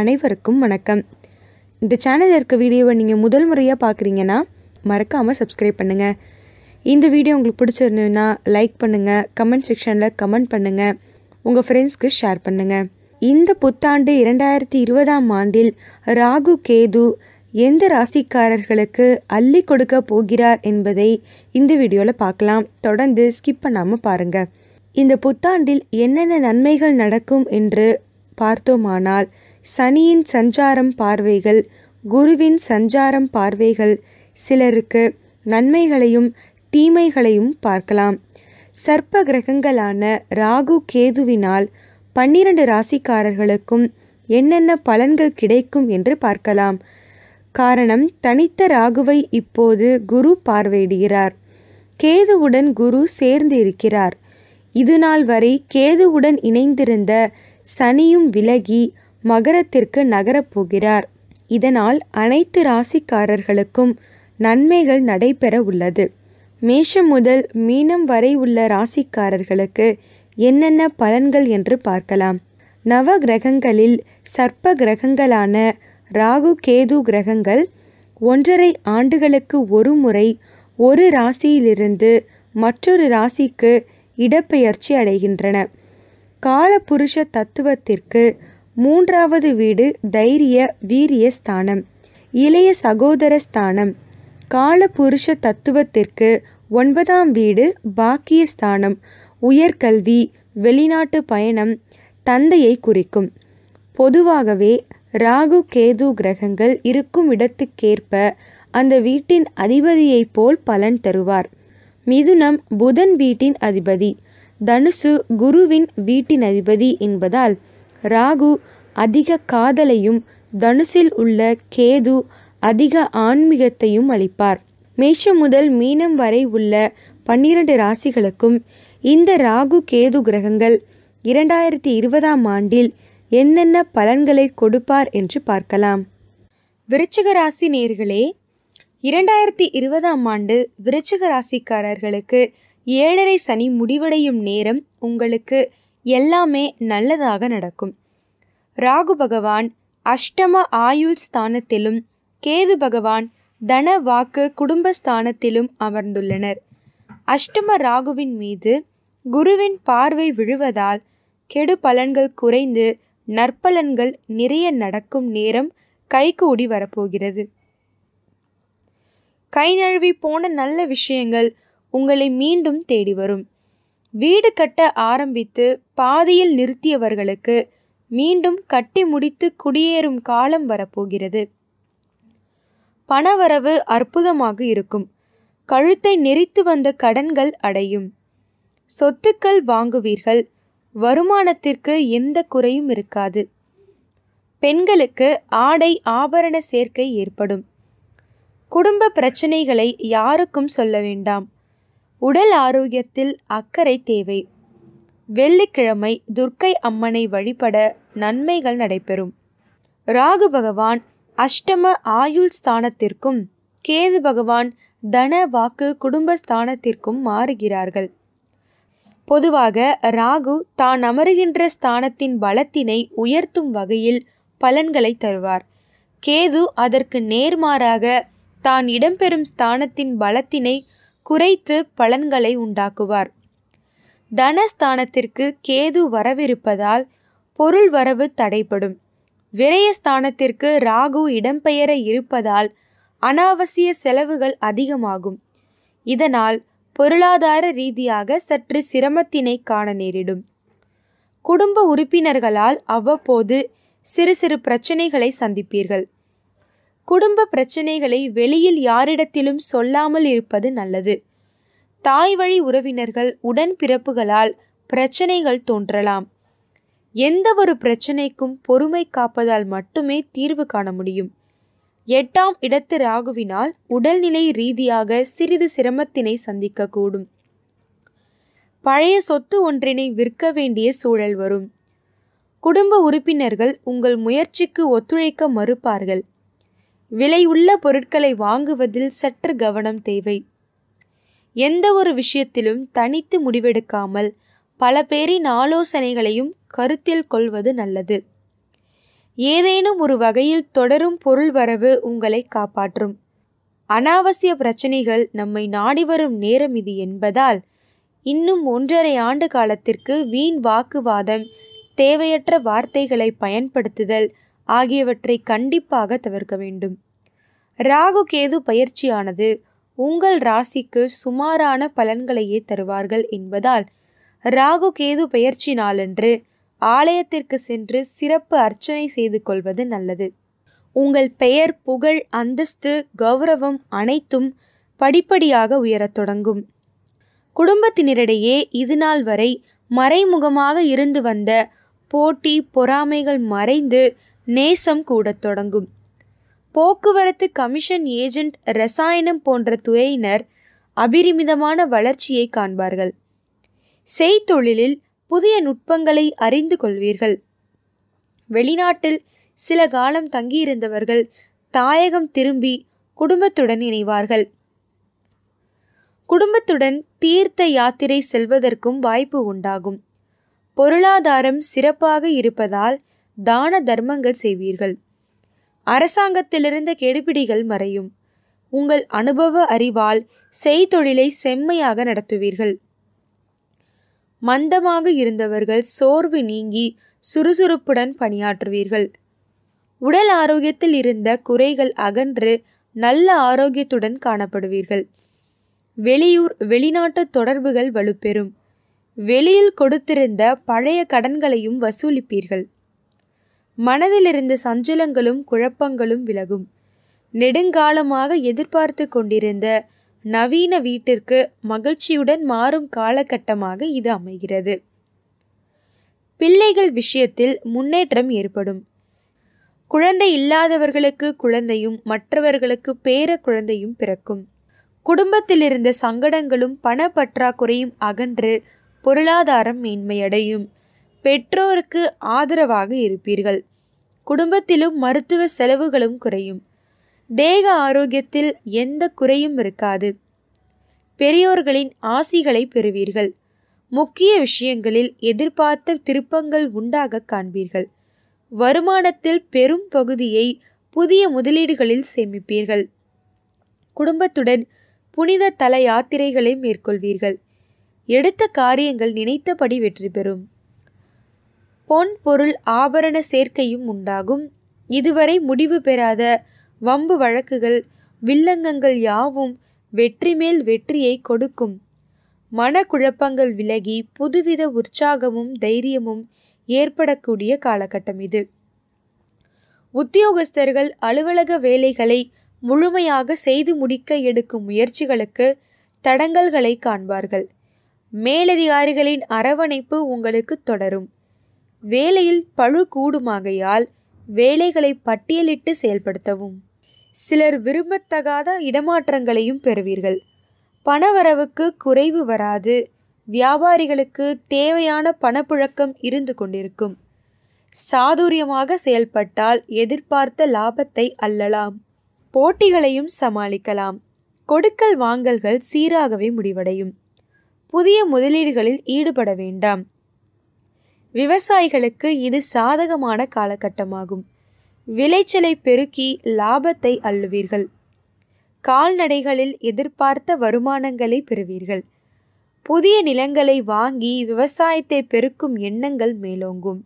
அனைவருக்கும் வணக்கம் இந்த சேனலில் இருக்க வீடியோவை நீங்கள் முதல் முறையாக பார்க்குறீங்கன்னா மறக்காமல் சப்ஸ்கிரைப் பண்ணுங்கள் இந்த வீடியோ உங்களுக்கு பிடிச்சிருந்ததுன்னா லைக் பண்ணுங்கள் கமெண்ட் செக்ஷனில் கமெண்ட் பண்ணுங்கள் உங்கள் ஃப்ரெண்ட்ஸ்க்கு ஷேர் பண்ணுங்கள் இந்த புத்தாண்டு இரண்டாயிரத்தி இருபதாம் ஆண்டில் ராகு கேது எந்த ராசிக்காரர்களுக்கு அள்ளி கொடுக்க போகிறார் என்பதை இந்த வீடியோவில் பார்க்கலாம் தொடர்ந்து ஸ்கிப் பண்ணாமல் பாருங்கள் இந்த புத்தாண்டில் என்னென்ன நன்மைகள் நடக்கும் என்று பார்த்தோமானால் சனியின் சஞ்சாரம் பார்வைகள் குருவின் சஞ்சாரம் பார்வைகள் சிலருக்கு நன்மைகளையும் தீமைகளையும் பார்க்கலாம் சர்ப்ப கிரகங்களான ராகு கேதுவினால் பன்னிரண்டு ராசிக்காரர்களுக்கும் என்னென்ன பலன்கள் கிடைக்கும் என்று பார்க்கலாம் காரணம் தனித்த ராகுவை இப்போது குரு பார்வையிடுகிறார் கேதுவுடன் குரு சேர்ந்து இருக்கிறார் இதுநாள் வரை கேதுவுடன் இணைந்திருந்த சனியும் விலகி மகரத்திற்கு நகரப் போகிறார் இதனால் அனைத்து ராசிக்காரர்களுக்கும் நன்மைகள் நடைபெற உள்ளது மேஷம் முதல் மீனம் வரை உள்ள ராசிக்காரர்களுக்கு என்னென்ன பலன்கள் என்று பார்க்கலாம் நவ கிரகங்களில் சர்ப்ப கிரகங்களான ராகு கேது கிரகங்கள் ஒன்றரை ஆண்டுகளுக்கு ஒரு முறை ஒரு ராசியிலிருந்து மற்றொரு ராசிக்கு இடப்பெயர்ச்சி அடைகின்றன காலபுருஷ தத்துவத்திற்கு மூன்றாவது வீடு தைரிய வீரிய ஸ்தானம் இளைய சகோதர ஸ்தானம் புருஷ தத்துவத்திற்கு ஒன்பதாம் வீடு பாக்கிய ஸ்தானம் உயர்கல்வி வெளிநாட்டு பயணம் தந்தையை குறிக்கும் பொதுவாகவே ராகு கேது கிரகங்கள் இருக்கும் இடத்துக்கேற்ப அந்த வீட்டின் அதிபதியைப் போல் பலன் தருவார் மிதுனம் புதன் வீட்டின் அதிபதி தனுசு குருவின் வீட்டின் அதிபதி என்பதால் ராகு அதிக காதலையும் தனுசில் உள்ள கேது அதிக ஆன்மீகத்தையும் அளிப்பார் மேஷம் முதல் மீனம் வரை உள்ள பன்னிரண்டு ராசிகளுக்கும் இந்த ராகு கேது கிரகங்கள் இரண்டாயிரத்தி இருபதாம் ஆண்டில் என்னென்ன பலன்களை கொடுப்பார் என்று பார்க்கலாம் விருச்சிக ராசி நேர்களே இரண்டாயிரத்தி இருபதாம் ஆண்டு விருச்சிக ராசிக்காரர்களுக்கு ஏழரை சனி முடிவடையும் நேரம் உங்களுக்கு எல்லாமே நல்லதாக நடக்கும் ராகு பகவான் அஷ்டம ஆயுள் ஸ்தானத்திலும் கேது பகவான் தன வாக்கு குடும்பஸ்தானத்திலும் அமர்ந்துள்ளனர் அஷ்டம ராகுவின் மீது குருவின் பார்வை விழுவதால் கெடு பலன்கள் குறைந்து நற்பலன்கள் நிறைய நடக்கும் நேரம் கைகூடி வரப்போகிறது கை நழுவி போன நல்ல விஷயங்கள் உங்களை மீண்டும் தேடி வரும் வீடு கட்ட ஆரம்பித்து பாதியில் நிறுத்தியவர்களுக்கு மீண்டும் கட்டி முடித்து குடியேறும் காலம் வரப்போகிறது பணவரவு அற்புதமாக இருக்கும் கழுத்தை நெறித்து வந்த கடன்கள் அடையும் சொத்துக்கள் வாங்குவீர்கள் வருமானத்திற்கு எந்த குறையும் இருக்காது பெண்களுக்கு ஆடை ஆபரண சேர்க்கை ஏற்படும் குடும்ப பிரச்சனைகளை யாருக்கும் சொல்ல வேண்டாம் உடல் ஆரோக்கியத்தில் அக்கறை தேவை வெள்ளிக்கிழமை துர்க்கை அம்மனை வழிபட நன்மைகள் நடைபெறும் ராகு பகவான் அஷ்டம ஆயுள் ஸ்தானத்திற்கும் கேது பகவான் தன வாக்கு குடும்ப ஸ்தானத்திற்கும் மாறுகிறார்கள் பொதுவாக ராகு தான் அமருகின்ற ஸ்தானத்தின் பலத்தினை உயர்த்தும் வகையில் பலன்களை தருவார் கேது அதற்கு நேர்மாறாக தான் இடம்பெறும் ஸ்தானத்தின் பலத்தினை குறைத்து பலன்களை உண்டாக்குவார் தனஸ்தானத்திற்கு கேது வரவிருப்பதால் பொருள் வரவு தடைப்படும் விரயஸ்தானத்திற்கு ராகு இடம்பெயர இருப்பதால் அனாவசிய செலவுகள் அதிகமாகும் இதனால் பொருளாதார ரீதியாக சற்று சிரமத்தினை காண நேரிடும் குடும்ப உறுப்பினர்களால் அவ்வப்போது சிறு சிறு பிரச்சனைகளை சந்திப்பீர்கள் குடும்ப பிரச்சனைகளை வெளியில் யாரிடத்திலும் சொல்லாமல் இருப்பது நல்லது தாய் வழி உறவினர்கள் உடன் பிறப்புகளால் பிரச்சனைகள் தோன்றலாம் எந்த ஒரு பிரச்சனைக்கும் பொறுமை காப்பதால் மட்டுமே தீர்வு காண முடியும் எட்டாம் இடத்து ராகுவினால் உடல்நிலை ரீதியாக சிறிது சிரமத்தினை சந்திக்கக்கூடும் பழைய சொத்து ஒன்றினை விற்க வேண்டிய சூழல் வரும் குடும்ப உறுப்பினர்கள் உங்கள் முயற்சிக்கு ஒத்துழைக்க மறுப்பார்கள் விலையுள்ள பொருட்களை வாங்குவதில் சற்று கவனம் தேவை எந்த ஒரு விஷயத்திலும் தனித்து முடிவெடுக்காமல் பல பேரின் ஆலோசனைகளையும் கருத்தில் கொள்வது நல்லது ஏதேனும் ஒரு வகையில் தொடரும் பொருள் வரவு உங்களை காப்பாற்றும் அனாவசிய பிரச்சனைகள் நம்மை நாடி வரும் நேரம் இது என்பதால் இன்னும் ஒன்றரை ஆண்டு காலத்திற்கு வீண் வாக்குவாதம் தேவையற்ற வார்த்தைகளை பயன்படுத்துதல் ஆகியவற்றை கண்டிப்பாக தவிர்க்க வேண்டும் ராகு கேது பயிற்சியானது உங்கள் ராசிக்கு சுமாரான பலன்களையே தருவார்கள் என்பதால் ராகு கேது பெயர்ச்சி நாளன்று ஆலயத்திற்கு சென்று சிறப்பு அர்ச்சனை செய்து கொள்வது நல்லது உங்கள் பெயர் புகழ் அந்தஸ்து கௌரவம் அனைத்தும் படிப்படியாக உயரத் தொடங்கும் குடும்பத்தினரிடையே இதுநாள் வரை மறைமுகமாக இருந்து வந்த போட்டி பொறாமைகள் மறைந்து நேசம் கூடத் தொடங்கும் போக்குவரத்து கமிஷன் ஏஜென்ட் ரசாயனம் போன்ற துறையினர் அபிரிமிதமான வளர்ச்சியை காண்பார்கள் செய்தொழிலில் புதிய நுட்பங்களை அறிந்து கொள்வீர்கள் வெளிநாட்டில் சில காலம் தங்கியிருந்தவர்கள் தாயகம் திரும்பி குடும்பத்துடன் இணைவார்கள் குடும்பத்துடன் தீர்த்த யாத்திரை செல்வதற்கும் வாய்ப்பு உண்டாகும் பொருளாதாரம் சிறப்பாக இருப்பதால் தான தர்மங்கள் செய்வீர்கள் அரசாங்கத்திலிருந்த கெடுபிடிகள் மறையும் உங்கள் அனுபவ அறிவால் செய்தொழிலை செம்மையாக நடத்துவீர்கள் மந்தமாக இருந்தவர்கள் சோர்வு நீங்கி சுறுசுறுப்புடன் பணியாற்றுவீர்கள் உடல் ஆரோக்கியத்தில் இருந்த குறைகள் அகன்று நல்ல ஆரோக்கியத்துடன் காணப்படுவீர்கள் வெளியூர் வெளிநாட்டு தொடர்புகள் வலுப்பெறும் வெளியில் கொடுத்திருந்த பழைய கடன்களையும் வசூலிப்பீர்கள் மனதிலிருந்த சஞ்சலங்களும் குழப்பங்களும் விலகும் நெடுங்காலமாக எதிர்பார்த்து கொண்டிருந்த நவீன வீட்டிற்கு மகிழ்ச்சியுடன் மாறும் காலகட்டமாக இது அமைகிறது பிள்ளைகள் விஷயத்தில் முன்னேற்றம் ஏற்படும் குழந்தை இல்லாதவர்களுக்கு குழந்தையும் மற்றவர்களுக்கு பேர குழந்தையும் பிறக்கும் குடும்பத்தில் இருந்த சங்கடங்களும் பண பற்றாக்குறையும் அகன்று பொருளாதாரம் மேன்மையடையும் பெற்றோருக்கு ஆதரவாக இருப்பீர்கள் குடும்பத்திலும் மருத்துவ செலவுகளும் குறையும் தேக ஆரோக்கியத்தில் எந்த குறையும் இருக்காது பெரியோர்களின் ஆசிகளை பெறுவீர்கள் முக்கிய விஷயங்களில் எதிர்பார்த்த திருப்பங்கள் உண்டாக காண்பீர்கள் வருமானத்தில் பெரும் பகுதியை புதிய முதலீடுகளில் சேமிப்பீர்கள் குடும்பத்துடன் புனித தல யாத்திரைகளை மேற்கொள்வீர்கள் எடுத்த காரியங்கள் நினைத்தபடி வெற்றி பெறும் பொன் பொருள் ஆபரண சேர்க்கையும் உண்டாகும் இதுவரை முடிவு பெறாத வம்பு வழக்குகள் வில்லங்கங்கள் யாவும் வெற்றி மேல் வெற்றியை கொடுக்கும் மனக்குழப்பங்கள் விலகி புதுவித உற்சாகமும் தைரியமும் ஏற்படக்கூடிய காலகட்டம் இது உத்தியோகஸ்தர்கள் அலுவலக வேலைகளை முழுமையாக செய்து முடிக்க எடுக்கும் முயற்சிகளுக்கு தடங்கல்களை காண்பார்கள் மேலதிகாரிகளின் அரவணைப்பு உங்களுக்கு தொடரும் வேலையில் பழு கூடுமாகையால் வேலைகளை பட்டியலிட்டு செயல்படுத்தவும் சிலர் விரும்பத்தகாத இடமாற்றங்களையும் பெறுவீர்கள் பணவரவுக்கு குறைவு வராது வியாபாரிகளுக்கு தேவையான பணப்புழக்கம் இருந்து கொண்டிருக்கும் சாதுரியமாக செயல்பட்டால் எதிர்பார்த்த லாபத்தை அல்லலாம் போட்டிகளையும் சமாளிக்கலாம் கொடுக்கல் வாங்கல்கள் சீராகவே முடிவடையும் புதிய முதலீடுகளில் ஈடுபட வேண்டாம் விவசாயிகளுக்கு இது சாதகமான காலகட்டமாகும் விளைச்சலை பெருக்கி லாபத்தை அள்ளுவீர்கள் கால்நடைகளில் எதிர்பார்த்த வருமானங்களை பெறுவீர்கள் புதிய நிலங்களை வாங்கி விவசாயத்தை பெருக்கும் எண்ணங்கள் மேலோங்கும்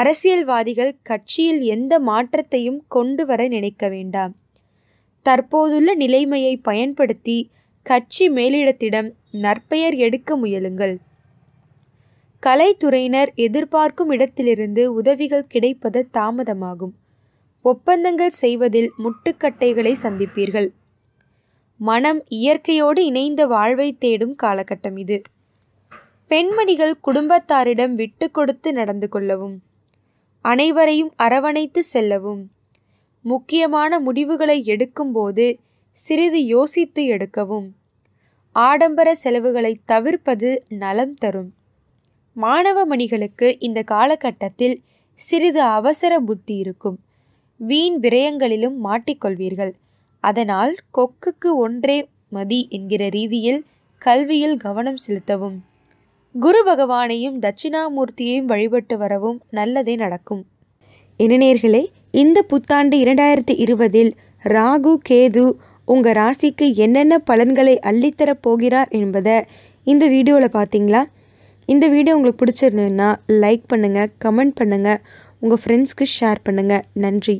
அரசியல்வாதிகள் கட்சியில் எந்த மாற்றத்தையும் கொண்டு வர நினைக்க வேண்டாம் தற்போதுள்ள நிலைமையை பயன்படுத்தி கட்சி மேலிடத்திடம் நற்பெயர் எடுக்க முயலுங்கள் கலைத்துறையினர் எதிர்பார்க்கும் இடத்திலிருந்து உதவிகள் கிடைப்பது தாமதமாகும் ஒப்பந்தங்கள் செய்வதில் முட்டுக்கட்டைகளை சந்திப்பீர்கள் மனம் இயற்கையோடு இணைந்த வாழ்வை தேடும் காலகட்டம் இது பெண்மணிகள் குடும்பத்தாரிடம் விட்டு கொடுத்து நடந்து கொள்ளவும் அனைவரையும் அரவணைத்து செல்லவும் முக்கியமான முடிவுகளை எடுக்கும்போது சிறிது யோசித்து எடுக்கவும் ஆடம்பர செலவுகளை தவிர்ப்பது நலம் தரும் மாணவ மணிகளுக்கு இந்த காலகட்டத்தில் சிறிது அவசர புத்தி இருக்கும் வீண் விரயங்களிலும் மாட்டிக்கொள்வீர்கள் அதனால் கொக்குக்கு ஒன்றே மதி என்கிற ரீதியில் கல்வியில் கவனம் செலுத்தவும் குரு பகவானையும் தட்சிணாமூர்த்தியையும் வழிபட்டு வரவும் நல்லதே நடக்கும் இனநேர்களே இந்த புத்தாண்டு இரண்டாயிரத்தி இருபதில் ராகு கேது உங்கள் ராசிக்கு என்னென்ன பலன்களை அள்ளித்தரப் போகிறார் என்பதை இந்த வீடியோவில் பார்த்தீங்களா இந்த வீடியோ உங்களுக்கு பிடிச்சிருந்ததுன்னா லைக் பண்ணுங்கள் கமெண்ட் பண்ணுங்கள் உங்கள் ஃப்ரெண்ட்ஸ்க்கு ஷேர் பண்ணுங்கள் நன்றி